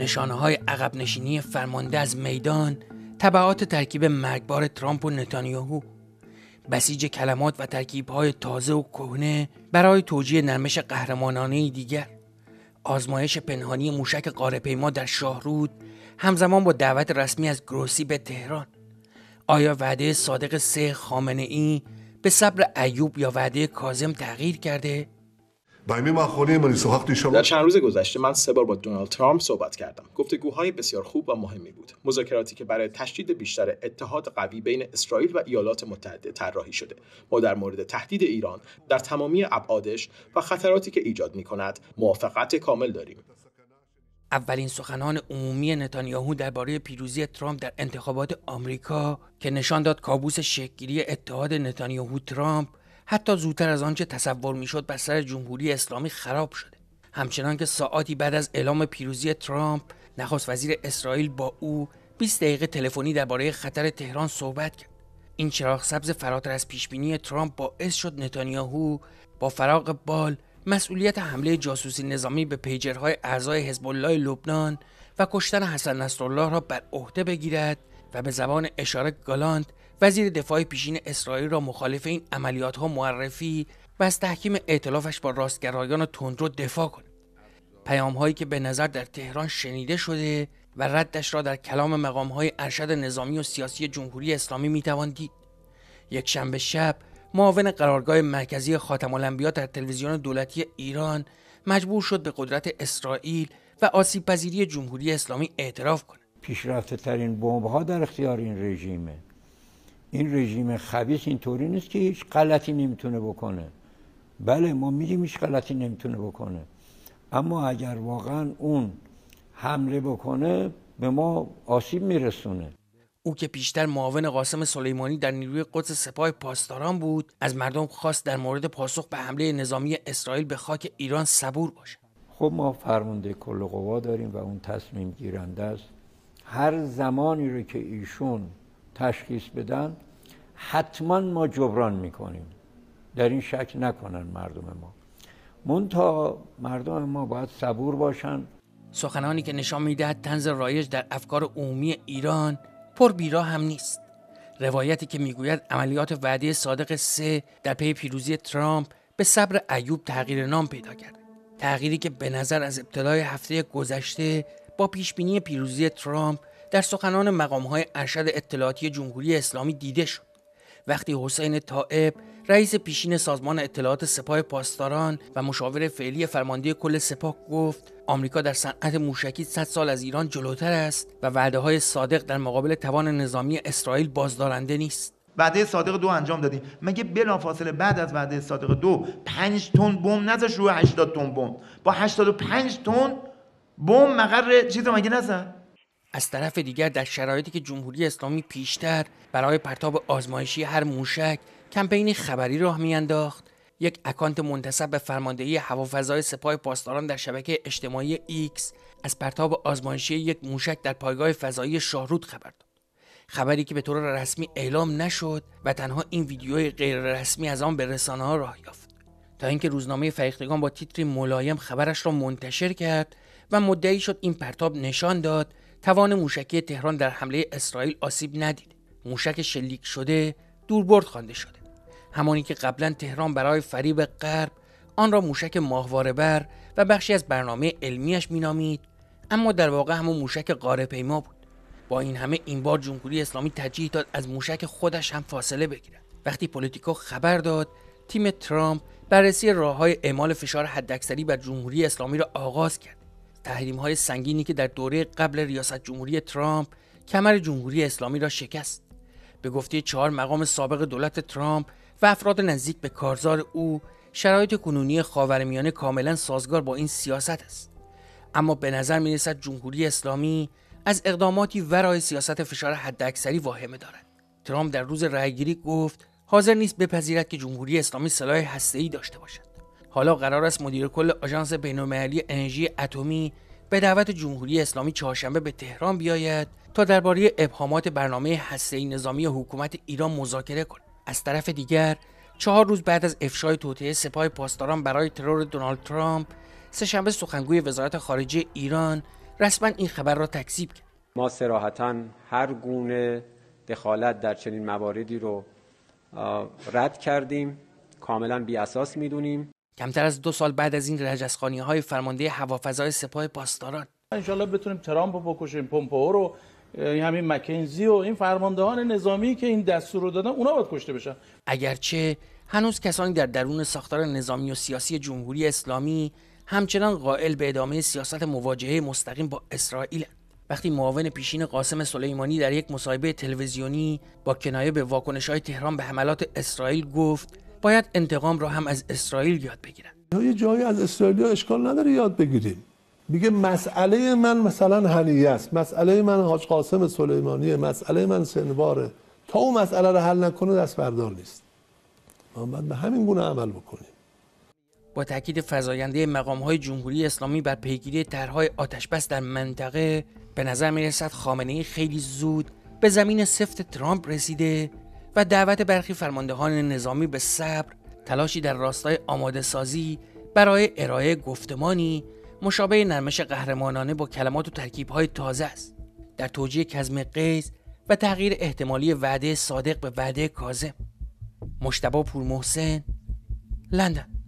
نشانه های عقب نشینی فرمانده از میدان طبعات ترکیب مرگبار ترامپ و نتانیاهو بسیج کلمات و ترکیب های تازه و کهنه برای توجیه نرمش قهرمانانه دیگر آزمایش پنهانی موشک قارپیما در شاهرود همزمان با دعوت رسمی از گروسی به تهران آیا وعده صادق سه خامنه ای به صبر ایوب یا وعده کازم تغییر کرده؟ این من من سوختی شما در چند روز گذشته من سه بار با دونالد ترامپ صحبت کردم. گفتگوهای بسیار خوب و مهمی بود. مذاکراتی که برای تشدید بیشتر اتحاد قوی بین اسرائیل و ایالات متحده طراحی شده. ما در مورد تهدید ایران در تمامی ابعادش و خطراتی که ایجاد می کند موافقت کامل داریم. اولین سخنان عمومی نتانیاهو درباره پیروزی ترامپ در انتخابات آمریکا که نشان داد کابوس شکلی اتحاد نتانیاهو ترامپ حتی زودتر از آنچه تصور میشد بر سر جمهوری اسلامی خراب شده همچنان که ساعتی بعد از اعلام پیروزی ترامپ نخست وزیر اسرائیل با او 20 دقیقه تلفنی درباره خطر تهران صحبت کرد این چراغ سبز فراتر از پیشبینی ترامپ باعث شد نتانیاهو با فراغ بال مسئولیت حمله جاسوسی نظامی به پیجرهای اعضای حزب الله لبنان و کشتن حسن نصرالله را بر عهده بگیرد و به زبان اشاره گالانت وزیر دفاع پیشین اسرائیل را مخالف این عملیات ها معرفی و از تحکیم اعتلافش با راستگرایان تندرو دفاع کند پیام هایی که به نظر در تهران شنیده شده و ردش را در کلام مقام های ارشد نظامی و سیاسی جمهوری اسلامی میتوان دید یک شنبه شب معاون قرارگاه مرکزی خاتم الانبیا در تلویزیون دولتی ایران مجبور شد به قدرت اسرائیل و آسیب پذیری جمهوری اسلامی اعتراف کند پیشرفته ترین بمب ها در اختیار این رژیمه این رژیم خبیث اینطوری نیست که هیچ غلطی نمیتونه بکنه بله ما میگیم هیچ غلطی نمیتونه بکنه اما اگر واقعا اون حمله بکنه به ما آسیب میرسونه او که پیشتر معاون قاسم سلیمانی در نیروی قدس سپاه پاسداران بود از مردم خواست در مورد پاسخ به حمله نظامی اسرائیل به خاک ایران صبور باشه خب ما فرمانده کل قوا داریم و اون تصمیم گیرنده است هر زمانی رو که ایشون تشخیص بدن حتما ما جبران میکنیم در این شک نکنن مردم ما مونتا مردم ما باید صبور باشن سخنانی که نشان میدهد تنز رایج در افکار عمومی ایران پر بیرا هم نیست روایتی که میگوید عملیات وعده صادق سه در پی پیروزی ترامپ به صبر ایوب تغییر نام پیدا کرد تغییری که به نظر از ابتدای هفته گذشته با پیشبینی پیروزی ترامپ در سخنان مقامهای ارشد اطلاعاتی جمهوری اسلامی دیده شد وقتی حسین طائب رئیس پیشین سازمان اطلاعات سپاه پاسداران و مشاور فعلی فرمانده کل سپاه گفت آمریکا در صنعت موشکی 100 سال از ایران جلوتر است و وعده های صادق در مقابل توان نظامی اسرائیل بازدارنده نیست وعده صادق دو انجام دادیم مگه بلافاصله بعد از وعده صادق دو 5 تن بمب نذاش رو 80 تن بمب. با 85 تن بمب مقر چیز مگه نزد از طرف دیگر در شرایطی که جمهوری اسلامی پیشتر برای پرتاب آزمایشی هر موشک کمپین خبری راه میانداخت یک اکانت منتصب به فرماندهی هوافضای سپاه پاسداران در شبکه اجتماعی ایکس از پرتاب آزمایشی یک موشک در پایگاه فضایی شاهرود خبر داد خبری که به طور رسمی اعلام نشد و تنها این ویدیوی غیررسمی از آن به رسانه ها راه یافت تا اینکه روزنامه فریختگان با تیتری ملایم خبرش را منتشر کرد و مدعی شد این پرتاب نشان داد توان موشکی تهران در حمله اسرائیل آسیب ندید موشک شلیک شده دوربرد خوانده شده همانی که قبلا تهران برای فریب غرب آن را موشک ماهواره بر و بخشی از برنامه علمیش مینامید اما در واقع همون موشک قاره پیما بود با این همه این بار جمهوری اسلامی ترجیح داد از موشک خودش هم فاصله بگیرد وقتی پلیتیکو خبر داد تیم ترامپ بررسی راههای اعمال فشار حداکثری بر جمهوری اسلامی را آغاز کرد تحریم های سنگینی که در دوره قبل ریاست جمهوری ترامپ کمر جمهوری اسلامی را شکست به گفته چهار مقام سابق دولت ترامپ و افراد نزدیک به کارزار او شرایط کنونی خاورمیانه کاملا سازگار با این سیاست است اما به نظر می جمهوری اسلامی از اقداماتی ورای سیاست فشار حداکثری واهمه دارد ترامپ در روز رأیگیری گفت حاضر نیست بپذیرد که جمهوری اسلامی سلاح هسته‌ای داشته باشد حالا قرار است مدیر کل آژانس بین‌المللی انرژی اتمی به دعوت جمهوری اسلامی چهارشنبه به تهران بیاید تا درباره ابهامات برنامه هسته‌ای نظامی حکومت ایران مذاکره کند. از طرف دیگر چهار روز بعد از افشای توطئه سپاه پاسداران برای ترور دونالد ترامپ سهشنبه سخنگوی وزارت خارجه ایران رسما این خبر را تکذیب کرد ما سراحتا هر گونه دخالت در چنین مواردی رو رد کردیم کاملا بی اساس میدونیم کمتر از دو سال بعد از این رجسخانی های فرمانده هوافضای سپاه پاسداران انشالله بتونیم ترامپ رو بکشیم پمپئو رو همین مکنزی و این فرماندهان نظامی که این دستور رو دادن اونا باید کشته بشن اگرچه هنوز کسانی در درون ساختار نظامی و سیاسی جمهوری اسلامی همچنان قائل به ادامه سیاست مواجهه مستقیم با اسرائیل وقتی معاون پیشین قاسم سلیمانی در یک مصاحبه تلویزیونی با کنایه به واکنش های تهران به حملات اسرائیل گفت باید انتقام را هم از اسرائیل یاد بگیرن یه جایی از اسرائیل اشکال نداره یاد بگیریم میگه مسئله من مثلا هنیه است مسئله من حاج قاسم سلیمانیه مسئله من سنواره تا اون مسئله رو حل نکنه دست بردار نیست ما باید به همین گونه عمل بکنیم با تاکید فزاینده مقام های جمهوری اسلامی بر پیگیری طرحهای آتشبس در منطقه به نظر می رسد خامنه خیلی زود به زمین سفت ترامپ رسیده و دعوت برخی فرماندهان نظامی به صبر تلاشی در راستای آماده سازی برای ارائه گفتمانی مشابه نرمش قهرمانانه با کلمات و ترکیبهای تازه است در توجیه کزم قیز و تغییر احتمالی وعده صادق به وعده کازم مشتبه پور محسن لندن